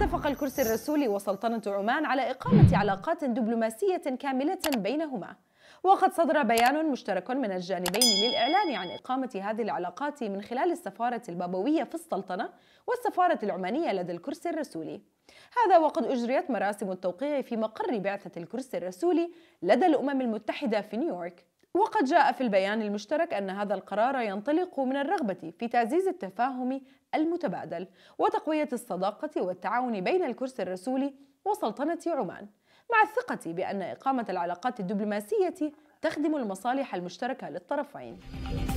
اتفق الكرسي الرسولي وسلطنة عمان على إقامة علاقات دبلوماسية كاملة بينهما وقد صدر بيان مشترك من الجانبين للإعلان عن إقامة هذه العلاقات من خلال السفارة البابوية في السلطنة والسفارة العمانية لدى الكرسي الرسولي هذا وقد أجريت مراسم التوقيع في مقر بعثة الكرسي الرسولي لدى الأمم المتحدة في نيويورك وقد جاء في البيان المشترك أن هذا القرار ينطلق من الرغبة في تعزيز التفاهم المتبادل وتقوية الصداقة والتعاون بين الكرسي الرسولي وسلطنة عمان مع الثقة بأن إقامة العلاقات الدبلوماسية تخدم المصالح المشتركة للطرفين